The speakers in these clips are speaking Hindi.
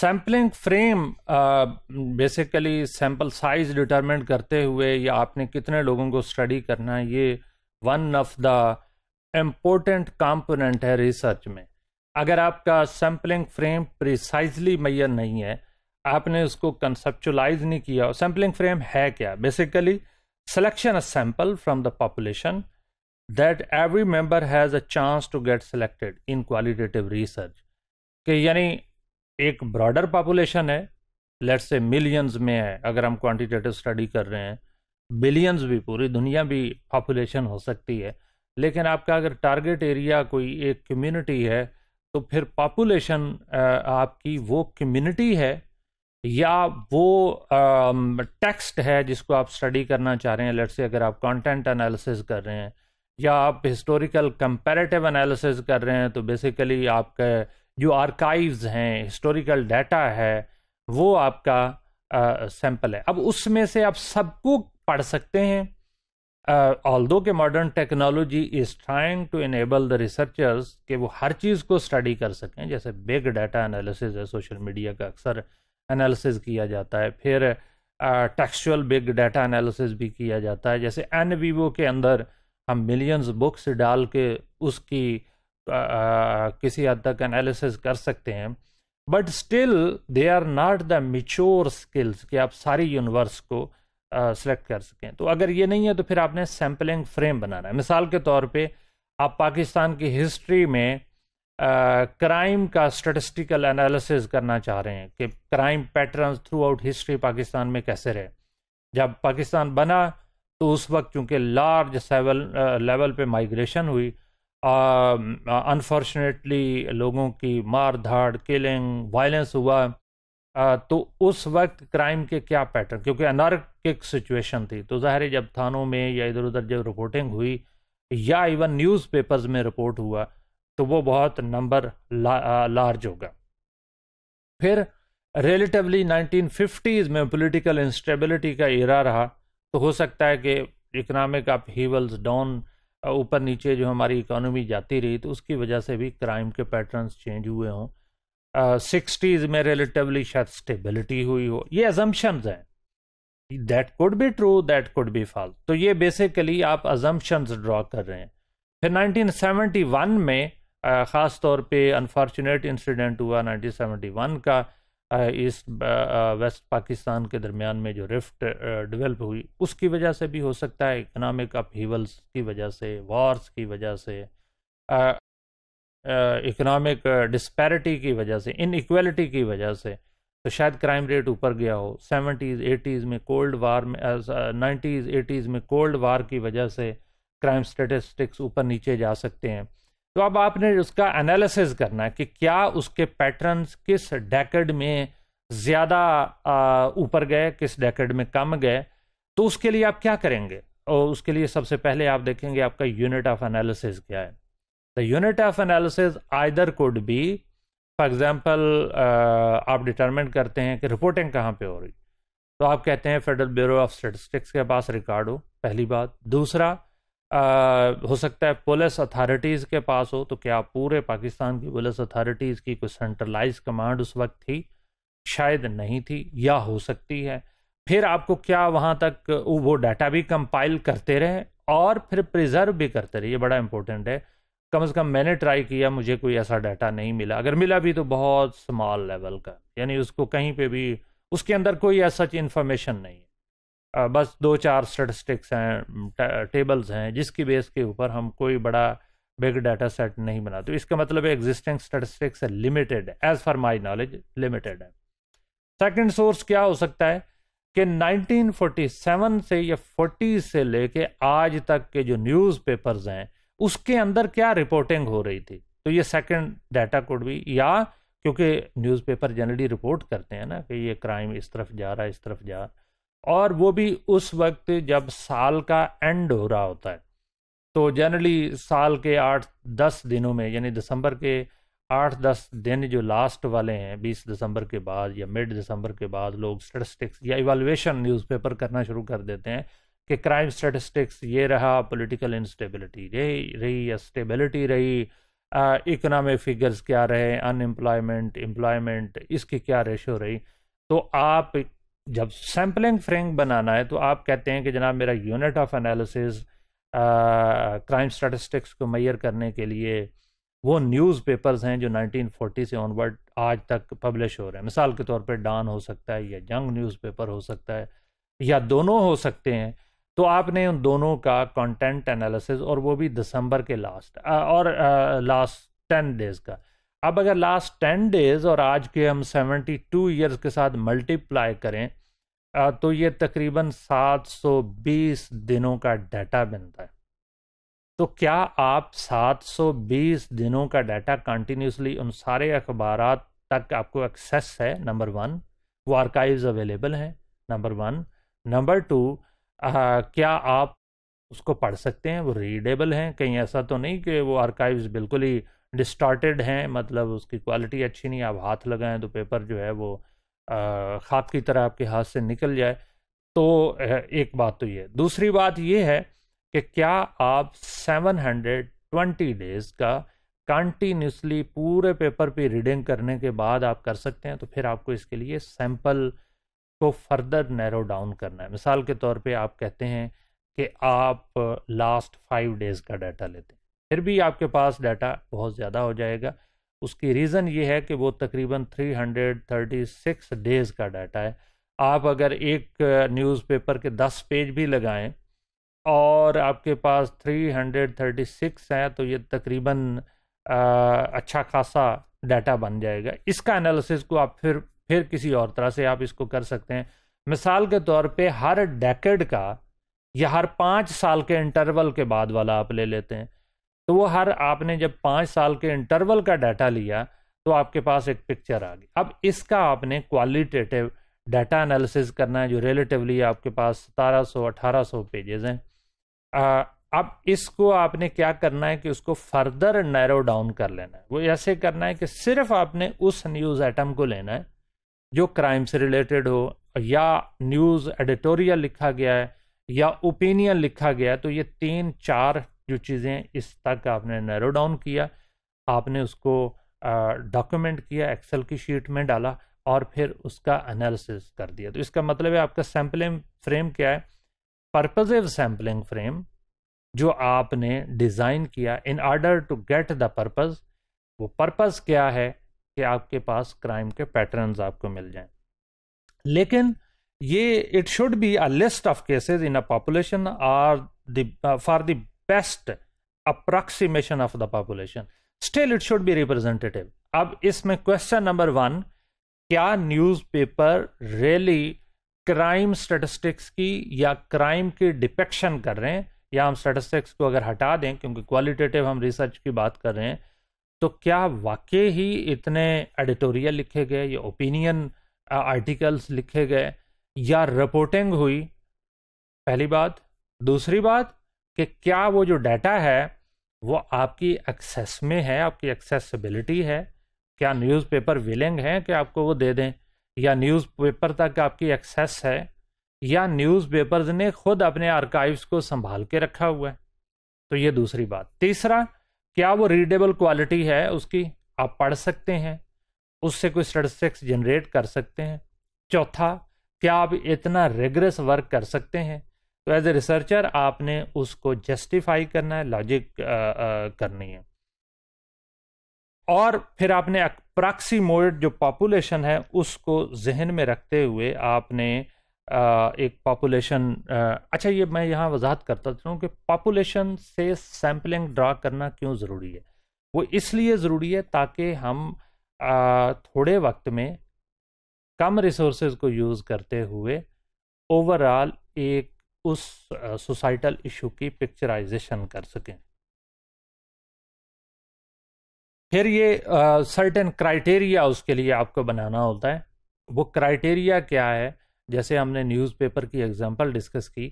sampling frame basically sample size determine करते हुए या आपने कितने लोगों को स्टडी करना है ये one of the important component है रिसर्च में अगर आपका सैम्पलिंग फ्रेम प्रिसाइजली मैयर नहीं है आपने उसको कंसेप्चुलाइज नहीं किया सैम्पलिंग फ्रेम है क्या basically selection a sample from the population that every member has a chance to get selected in qualitative research कि यानी एक ब्रॉडर पॉपुलेशन है लेट्स से मिलियंस में है अगर हम क्वांटिटेटिव स्टडी कर रहे हैं बिलियंस भी पूरी दुनिया भी पॉपुलेशन हो सकती है लेकिन आपका अगर टारगेट एरिया कोई एक कम्युनिटी है तो फिर पॉपुलेशन आपकी वो कम्युनिटी है या वो टेक्स्ट है जिसको आप स्टडी करना चाह रहे हैं लेट्स से अगर आप कंटेंट एनालिसिस कर रहे हैं या आप हिस्टोरिकल कंपैरेटिव एनालिसिस कर रहे हैं तो बेसिकली आपके जो आर्काइव्स हैं हिस्टोरिकल डाटा है वो आपका सैंपल है अब उसमें से आप सबको पढ़ सकते हैं ऑल दो के modern technology is trying to enable the researchers के वो हर चीज़ को स्टडी कर सकें जैसे बिग डाटा एनालिसिस है सोशल मीडिया का अक्सर एनालिसिस किया जाता है फिर टेक्सचुअल बिग डाटा एनालिसिस भी किया जाता है जैसे एन के अंदर हम मिलियंस बुक्स डाल के उसकी किसी हद तक एनालिसिस कर सकते हैं but still they are not the mature skills कि आप सारी यूनिवर्स को सिलेक्ट कर सकें तो अगर ये नहीं है तो फिर आपने सैम्पलिंग फ्रेम बनाना है मिसाल के तौर पे आप पाकिस्तान की हिस्ट्री में क्राइम का स्टेटिस्टिकल एनालिसिस करना चाह रहे हैं कि crime pattern throughout history Pakistan में कैसे रहे जब पाकिस्तान बना तो उस वक्त चूंकि लार्ज सेवल लेवल पे माइग्रेशन हुई अनफॉर्चुनेटली लोगों की मार धाड़ किलिंग वायलेंस हुआ uh, तो उस वक्त क्राइम के क्या पैटर्न क्योंकि अनार्किक सिचुएशन थी तो ज़ाहिर है जब थानों में या इधर उधर जब रिपोर्टिंग हुई या इवन न्यूज़पेपर्स में रिपोर्ट हुआ तो वो बहुत नंबर ला, लार्ज होगा फिर रिलेटिवली 1950s में पॉलिटिकल इंस्टेबिलिटी का इरा रहा तो हो सकता है कि इकनॉमिक अपहीवल्स डाउन ऊपर नीचे जो हमारी इकोनॉमी जाती रही तो उसकी वजह से भी क्राइम के पैटर्न्स चेंज हुए हों सिक्सटीज़ में रिलेटिवली शायद स्टेबिलिटी हुई हो ये अजम्पन्स हैं that could be true that could be false तो ये बेसिकली आप अजम्पन्स ड्रॉ कर रहे हैं फिर 1971 में ख़ास तौर पे अनफॉर्चुनेट इंसिडेंट हुआ 1971 का ईस्ट वेस्ट पाकिस्तान के दरमियान में जो रिफ्ट डेवलप हुई उसकी वजह से भी हो सकता है इकनॉमिक अपहीवल्स की वजह से वॉर्स की वजह से इकनॉमिक डिस्पैरिटी की वजह से इनक्वलिटी की वजह से तो शायद क्राइम रेट ऊपर गया हो सेवेंटीज़ एटीज़ में कोल्ड वार में नाइन्टीज़ एटीज़ में कोल्ड वार की वजह से क्राइम स्टेटिस्टिक्स ऊपर नीचे जा सकते हैं तो अब आपने उसका एनालिसिस करना है कि क्या उसके पैटर्न्स किस डेकेड में ज़्यादा ऊपर गए किस डेकेड में कम गए तो उसके लिए आप क्या करेंगे और उसके लिए सबसे पहले आप देखेंगे आपका यूनिट ऑफ एनालिसिस क्या है the unit of analysis either could be for example आप डिटरमिन करते हैं कि रिपोर्टिंग कहाँ पे हो रही तो आप कहते हैं फेडरल ब्यूरो ऑफ स्टेटिस्टिक्स के पास रिकॉर्ड हो पहली बात दूसरा हो सकता है पुलिस अथॉरिटीज़ के पास हो तो क्या पूरे पाकिस्तान की पुलिस अथॉरिटीज़ की कोई सेंट्रलाइज कमांड उस वक्त थी शायद नहीं थी या हो सकती है फिर आपको क्या वहाँ तक वो डाटा भी कंपाइल करते रहे और फिर प्रिजर्व भी करते रहे ये बड़ा इंपॉर्टेंट है कम से कम मैंने ट्राई किया मुझे कोई ऐसा डाटा नहीं मिला अगर मिला भी तो बहुत स्मॉल लेवल का यानी उसको कहीं पे भी उसके अंदर कोई ऐसा इन्फॉर्मेशन नहीं है बस दो चार स्टेटिस्टिक्स हैं टेबल्स हैं जिसकी बेस के ऊपर हम कोई बड़ा बिग डाटा सेट नहीं बनाते तो इसका मतलब एग्जिस्टिंग स्टेटिस्टिक्स लिमिटेड है as for my knowledge limited है सेकेंड सोर्स क्या हो सकता है कि 1947 से या 40 से लेके आज तक के जो न्यूज़पेपर्स हैं उसके अंदर क्या रिपोर्टिंग हो रही थी तो ये सेकंड डाटा कोड भी या क्योंकि न्यूज़पेपर जनरली रिपोर्ट करते हैं ना कि ये क्राइम इस तरफ जा रहा है इस तरफ जा रहा और वो भी उस वक्त जब साल का एंड हो रहा होता है तो जनरली साल के आठ दस दिनों में यानी दिसंबर के आठ दस दिन जो लास्ट वाले हैं बीस दिसंबर के बाद या मिड दिसंबर के बाद लोग स्टेटिस्टिक्स या इवालुएशन न्यूज़पेपर करना शुरू कर देते हैं कि क्राइम स्टेटिस्टिक्स ये रहा पॉलिटिकल इंस्टेबिलिटी रही रही या स्टेबिलिटी रही इकनॉमिक फिगर्स क्या रहे अनएम्प्लॉयमेंट एम्प्लॉयमेंट इसकी क्या रेशो रही तो आप जब सैम्पलिंग फ्रेंक बनाना है तो आप कहते हैं कि जनाब मेरा unit of analysis crime statistics को मैयर करने के लिए वो न्यूज़ पेपर्स हैं जो 1940 से ऑनवर्ड आज तक पब्लिश हो रहे हैं मिसाल के तौर पर डॉन हो सकता है या जंग न्यूज़ पेपर हो सकता है या दोनों हो सकते हैं तो आपने उन दोनों का कंटेंट एनालिसिस और वो भी दिसंबर के लास्ट और लास्ट टेन डेज़ का अब अगर लास्ट टेन डेज़ और आज के हम सेवेंटी टू ईयर्स के साथ मल्टीप्लाई करें तो ये तकरीबन 720 दिनों का डाटा बनता है तो क्या आप 720 दिनों का डाटा कंटिन्यूसली उन सारे अखबार तक आपको एक्सेस है नंबर वन वो आर्काइव्स अवेलेबल हैं नंबर वन नंबर टू क्या आप उसको पढ़ सकते हैं वो रीडेबल हैं कहीं ऐसा तो नहीं कि वो आर्काइव्स बिल्कुल ही डिस्टॉर्टेड हैं मतलब उसकी क्वालिटी अच्छी नहीं आप हाथ लगाएं तो पेपर जो है वो खाक की तरह आपके हाथ से निकल जाए तो एक बात तो ये दूसरी बात ये है कि क्या आप 720 डेज का कंटिन्यूसली पूरे पेपर पे रीडिंग करने के बाद आप कर सकते हैं तो फिर आपको इसके लिए सैम्पल को फर्दर नैरो डाउन करना है मिसाल के तौर पे आप कहते हैं कि आप लास्ट फाइव डेज़ का डाटा लेते हैं फिर भी आपके पास डाटा बहुत ज़्यादा हो जाएगा उसकी रीज़न ये है कि वो तकरीबन 336 डेज़ का डाटा है आप अगर एक न्यूज़पेपर के 10 पेज भी लगाएं और आपके पास 336 हैं तो ये तकरीबन अच्छा खासा डाटा बन जाएगा इसका एनालिसिस को आप फिर फिर किसी और तरह से आप इसको कर सकते हैं मिसाल के तौर पे हर डेकेड का या हर पाँच साल के इंटरवल के बाद वाला आप ले लेते हैं तो वो हर आपने जब पाँच साल के इंटरवल का डाटा लिया तो आपके पास एक पिक्चर आ गई अब इसका आपने क्वालिटेटिव डाटा एनालिसिस करना है जो रिलेटिवली आपके पास सतारह सौ अठारह सौ पेजेज हैं अब इसको आपने क्या करना है कि उसको फर्दर नैरो डाउन कर लेना है वो ऐसे करना है कि सिर्फ आपने उस न्यूज़ आइटम को लेना है जो क्राइम से रिलेटेड हो या न्यूज़ एडिटोरियल लिखा गया है या ओपिनियन लिखा गया है तो ये तीन चार जो चीज़ें इस तक आपने नैरो डाउन किया आपने उसको डॉक्यूमेंट किया एक्सेल की शीट में डाला और फिर उसका एनालिसिस कर दिया तो इसका मतलब है आपका सैम्पलिंग फ्रेम क्या है पर्पजिव सैम्पलिंग फ्रेम जो आपने डिज़ाइन किया in order to get the purpose वो पर्पज़ क्या है कि आपके पास क्राइम के पैटर्न्स आपको मिल जाएं लेकिन ये it should be a list of cases in a population or for the best approximation of the population still it should be representative अब इसमें क्वेश्चन नंबर वन क्या न्यूज़पेपर रियली क्राइम स्टैटिस्टिक्स की या क्राइम की डिपेक्शन कर रहे हैं या हम स्टेटिस्टिक्स को अगर हटा दें क्योंकि क्वालिटेटिव हम रिसर्च की बात कर रहे हैं तो क्या वाकई ही इतने एडिटोरियल लिखे गए या ओपिनियन आर्टिकल्स uh, लिखे गए या रिपोर्टिंग हुई पहली बात दूसरी बात कि क्या वो जो डाटा है वो आपकी एक्सेस में है आपकी एक्सेसिबिलिटी है क्या न्यूज़पेपर विलिंग है कि आपको वो दे दें या न्यूज़पेपर तक आपकी एक्सेस है या न्यूज़पेपर्स ने खुद अपने आर्काइव्स को संभाल के रखा हुआ है तो ये दूसरी बात तीसरा क्या वो रीडेबल क्वालिटी है उसकी आप पढ़ सकते हैं उससे कोई स्टेटिस्टिक्स जनरेट कर सकते हैं चौथा क्या आप इतना रेगरस वर्क कर सकते हैं तो एज ए रिसर्चर आपने उसको जस्टिफाई करना है लॉजिक करनी है और फिर आपने अप्रॉक्सीमोड जो पॉपुलेशन है उसको जहन में रखते हुए आपने आ, एक पॉपुलेशन अच्छा ये मैं यहाँ वजाहत करता हूँ कि पॉपुलेशन से सैम्पलिंग ड्रा करना क्यों ज़रूरी है वो इसलिए ज़रूरी है ताकि हम आ, थोड़े वक्त में कम रिसोर्स को यूज़ करते हुए ओवरऑल एक उस सोसाइटल इशू की पिक्चराइजेशन कर सकें फिर ये सर्टेन क्राइटेरिया उसके लिए आपको बनाना होता है वो क्राइटेरिया क्या है जैसे हमने न्यूज़पेपर की एग्जांपल डिस्कस की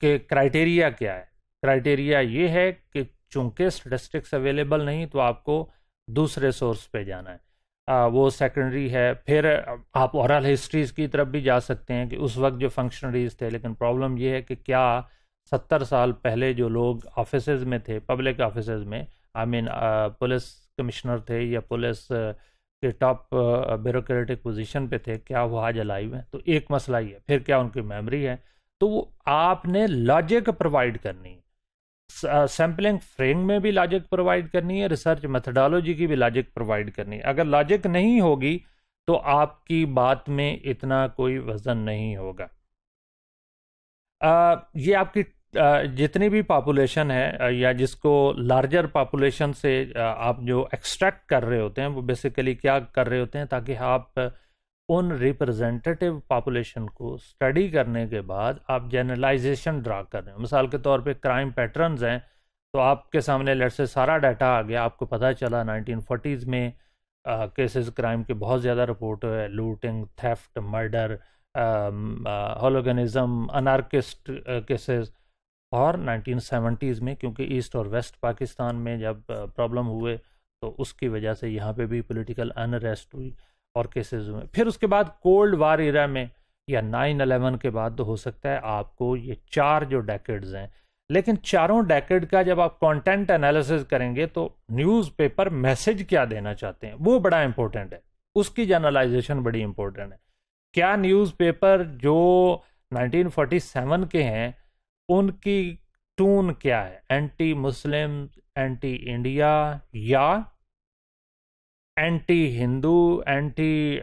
कि क्राइटेरिया क्या है क्राइटेरिया ये है कि चूंकि स्टेटिस्टिक्स अवेलेबल नहीं तो आपको दूसरे सोर्स पे जाना है वो सेकेंडरी है फिर आप औरल हिस्ट्रीज की तरफ भी जा सकते हैं कि उस वक्त जो फंक्शनरीज थे लेकिन प्रॉब्लम ये है कि क्या सत्तर साल पहले जो लोग ऑफिस में थे पब्लिक ऑफिस में आई मीन पुलिस कमिश्नर थे या पुलिस के टॉप ब्यूरोक्रेटिक पोजीशन पे थे क्या वो आज अलाइव हैं तो एक मसला ही है फिर क्या उनकी मेमोरी है तो वो आपने लॉजिक प्रोवाइड करनी है सैम्पलिंग फ्रेम में भी लॉजिक प्रोवाइड करनी है रिसर्च मेथडोलॉजी की भी लॉजिक प्रोवाइड करनी है अगर लॉजिक नहीं होगी तो आपकी बात में इतना कोई वजन नहीं होगा आ, ये आपकी जितनी भी पॉपुलेशन है या जिसको लार्जर पॉपुलेशन से आप जो एक्सट्रैक्ट कर रहे होते हैं वो बेसिकली क्या कर रहे होते हैं ताकि आप उन रिप्रेजेंटेटिव पॉपुलेशन को स्टडी करने के बाद आप जनरलाइजेशन ड्रा कर रहे हैं मिसाल के तौर पे क्राइम पैटर्न्स हैं तो आपके सामने लेट से सारा डाटा आ गया आपको पता चला 1940s में केसेस क्राइम के बहुत ज़्यादा रिपोर्ट हुए looting theft murder hooliganism anarchist cases और 1970s में क्योंकि ईस्ट और वेस्ट पाकिस्तान में जब प्रॉब्लम हुए तो उसकी वजह से यहाँ पे भी पॉलिटिकल अनरेस्ट हुई और केसेस हुए फिर उसके बाद कोल्ड वार इरा में या नाइन अलेवन के बाद तो हो सकता है आपको ये चार जो डेकेड्स हैं लेकिन चारों डेकेड का जब आप कंटेंट एनालिसिस करेंगे तो न्यूज़पेपर मैसेज क्या देना चाहते हैं वो बड़ा इंपॉर्टेंट है उसकी जर्नलाइजेशन बड़ी इंपॉर्टेंट है क्या न्यूज़पेपर जो 1947 के हैं उनकी टून क्या है एंटी मुस्लिम एंटी इंडिया या anti Hindu anti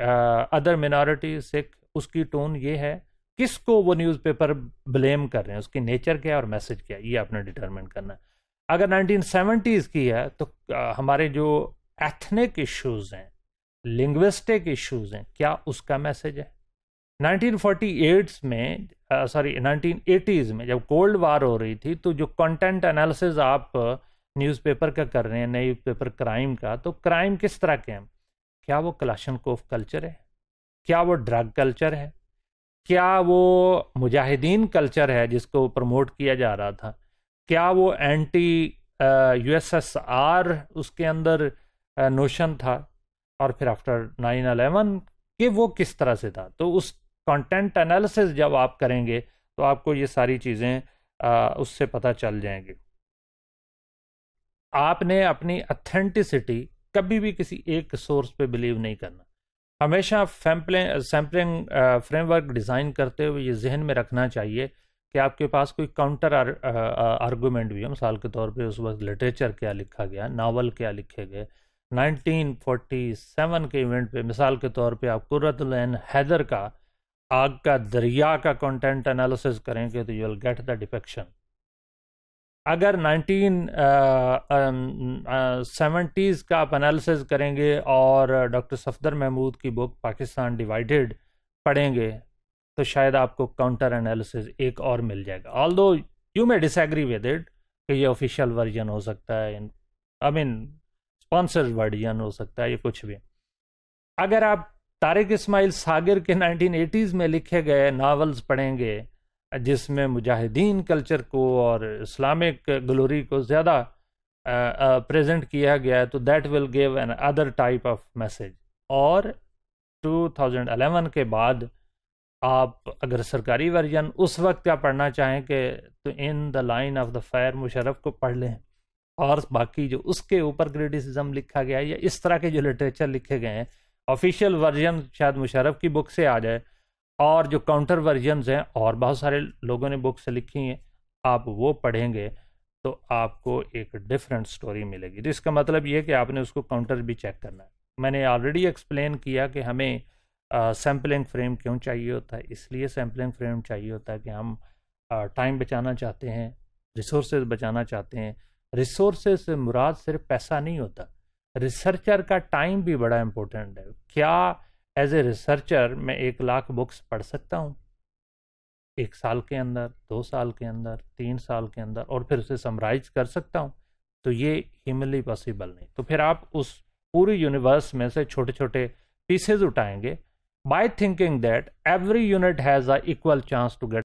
other minority Sikh उसकी टोन ये है किसको वो न्यूज़पेपर ब्लेम कर रहे हैं उसकी नेचर क्या है और मैसेज क्या है ये आपने डिटरमिन करना है अगर 1970s की है तो हमारे जो एथनिक इश्यूज हैं लिंग्विस्टिक इश्यूज हैं क्या उसका मैसेज है एट्स में सॉरी 1980s में जब कोल्ड वार हो रही थी तो जो कंटेंट एनालिसिस आप न्यूज़पेपर का कर रहे हैं नई पेपर क्राइम का तो क्राइम किस तरह के हैं क्या वो कोफ कल्चर है क्या वो ड्रग कल्चर है क्या वो मुजाहिदीन कल्चर है जिसको प्रमोट किया जा रहा था क्या वो एंटी यूएसएसआर उसके अंदर नोशन था और फिर आफ्टर नाइन अलेवन कि वो किस तरह से था तो उस कंटेंट एनालिसिस जब आप करेंगे तो आपको ये सारी चीज़ें उससे पता चल जाएंगी आपने अपनी अथेंटिसिटी कभी भी किसी एक सोर्स पे बिलीव नहीं करना हमेशा सैम्पलिंग फ्रेमवर्क डिज़ाइन करते हुए ये जहन में रखना चाहिए कि आपके पास कोई काउंटर आर्गूमेंट uh, uh, भी हो मिसाल के तौर पे उस वक्त लिटरेचर क्या लिखा गया नावल क्या लिखे गए 1947 के इवेंट पे मिसाल के तौर पे आप कुरतुलन हैदर का आग का दरिया का कंटेंट एनालिसिस करेंगे तो you will get the depiction अगर नाइनटीन सेवेंटीज़ का आप एनालिसिस करेंगे और डॉक्टर सफदर महमूद की बुक पाकिस्तान डिवाइडेड पढ़ेंगे तो शायद आपको काउंटर एनालिसिस एक और मिल जाएगा although you may disagree with it कि ये ऑफिशियल वर्जन हो सकता है आई मीन स्पॉन्सर वर्जन हो सकता है ये कुछ भी अगर आप तारिक इस्माइल सागर के 1980s में लिखे गए नावल्स पढ़ेंगे जिसमें मुजाहिदीन कल्चर को और इस्लामिक ग्लोरी को ज़्यादा प्रेजेंट किया गया है तो that will give another type of message और 2011 के बाद आप अगर सरकारी वर्जन उस वक्त क्या पढ़ना चाहें कि तो in the line of the fire Musharraf को पढ़ लें और बाकी जो उसके ऊपर क्रिटिसिज्म लिखा गया है या इस तरह के जो लिटरेचर लिखे गए हैं ऑफिशियल वर्जन शायद मुशरफ की बुक से आ जाए और जो काउंटर वर्जन्स हैं और बहुत सारे लोगों ने बुक्स लिखी हैं आप वो पढ़ेंगे तो आपको एक डिफरेंट स्टोरी मिलेगी तो इसका मतलब ये कि आपने उसको काउंटर भी चेक करना है मैंने ऑलरेडी एक्सप्लेन किया कि हमें सैम्पलिंग फ्रेम क्यों चाहिए होता है इसलिए सैम्पलिंग फ्रेम चाहिए होता है कि हम टाइम बचाना चाहते हैं रिसोर्स बचाना चाहते हैं रिसोर्स से मुराद सिर्फ पैसा नहीं होता रिसर्चर का टाइम भी बड़ा इम्पोर्टेंट है क्या एज ए रिसर्चर मैं एक लाख बुक्स पढ़ सकता हूँ एक साल के अंदर दो साल के अंदर तीन साल के अंदर और फिर उसे समराइज कर सकता हूँ तो ये हिमली पॉसिबल नहीं तो फिर आप उस पूरी यूनिवर्स में से छोटे छोटे पीसेज उठाएंगे by thinking that every unit has a equal chance to gate